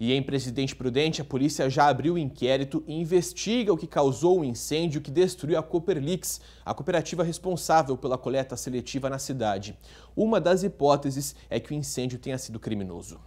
E em Presidente Prudente, a polícia já abriu inquérito e investiga o que causou o incêndio que destruiu a Cooperlix, a cooperativa responsável pela coleta seletiva na cidade. Uma das hipóteses é que o incêndio tenha sido criminoso.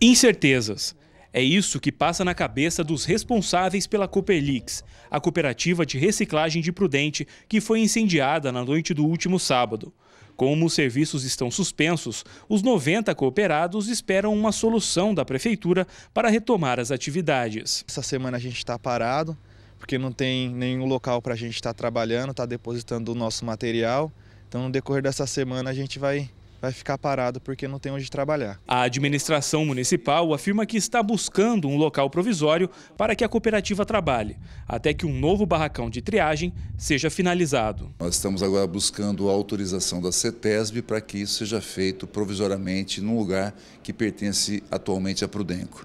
Incertezas. É isso que passa na cabeça dos responsáveis pela Cooperlix, a cooperativa de reciclagem de Prudente que foi incendiada na noite do último sábado. Como os serviços estão suspensos, os 90 cooperados esperam uma solução da prefeitura para retomar as atividades. Essa semana a gente está parado, porque não tem nenhum local para a gente estar tá trabalhando, estar tá depositando o nosso material. Então, no decorrer dessa semana, a gente vai vai ficar parado porque não tem onde trabalhar. A administração municipal afirma que está buscando um local provisório para que a cooperativa trabalhe, até que um novo barracão de triagem seja finalizado. Nós estamos agora buscando a autorização da CETESB para que isso seja feito provisoriamente num lugar que pertence atualmente à Prudenco.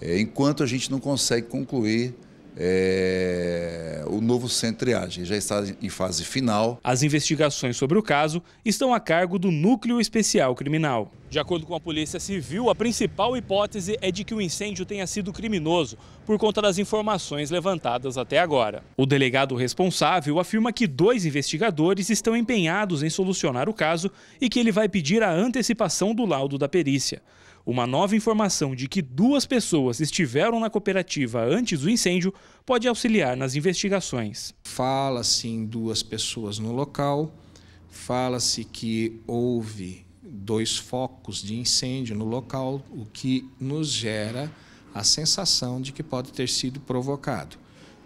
É, enquanto a gente não consegue concluir é, o novo centro de triagem. Já está em fase final. As investigações sobre o caso estão a cargo do Núcleo Especial Criminal. De acordo com a Polícia Civil, a principal hipótese é de que o incêndio tenha sido criminoso, por conta das informações levantadas até agora. O delegado responsável afirma que dois investigadores estão empenhados em solucionar o caso e que ele vai pedir a antecipação do laudo da perícia. Uma nova informação de que duas pessoas estiveram na cooperativa antes do incêndio pode auxiliar nas investigações. Fala-se em duas pessoas no local, fala-se que houve dois focos de incêndio no local, o que nos gera a sensação de que pode ter sido provocado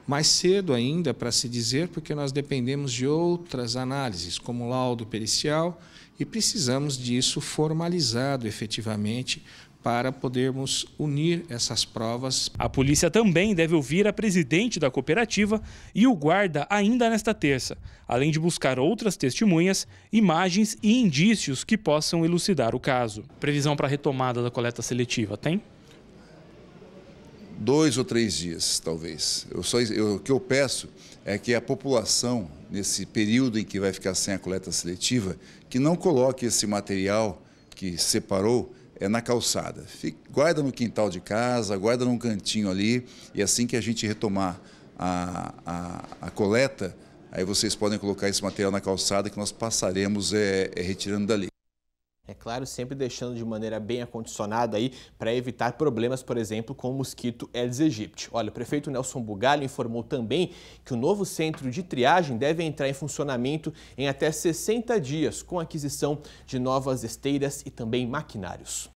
mais cedo ainda para se dizer, porque nós dependemos de outras análises, como o laudo pericial, e precisamos disso formalizado efetivamente para podermos unir essas provas. A polícia também deve ouvir a presidente da cooperativa e o guarda ainda nesta terça, além de buscar outras testemunhas, imagens e indícios que possam elucidar o caso. Previsão para retomada da coleta seletiva tem? dois ou três dias, talvez. Eu só, eu, o que eu peço é que a população, nesse período em que vai ficar sem a coleta seletiva, que não coloque esse material que separou é na calçada. Fique, guarda no quintal de casa, guarda num cantinho ali, e assim que a gente retomar a, a, a coleta, aí vocês podem colocar esse material na calçada que nós passaremos é, é retirando dali. É claro, sempre deixando de maneira bem acondicionada aí para evitar problemas, por exemplo, com o mosquito Aedes aegypti. Olha, o prefeito Nelson Bugalho informou também que o novo centro de triagem deve entrar em funcionamento em até 60 dias, com aquisição de novas esteiras e também maquinários.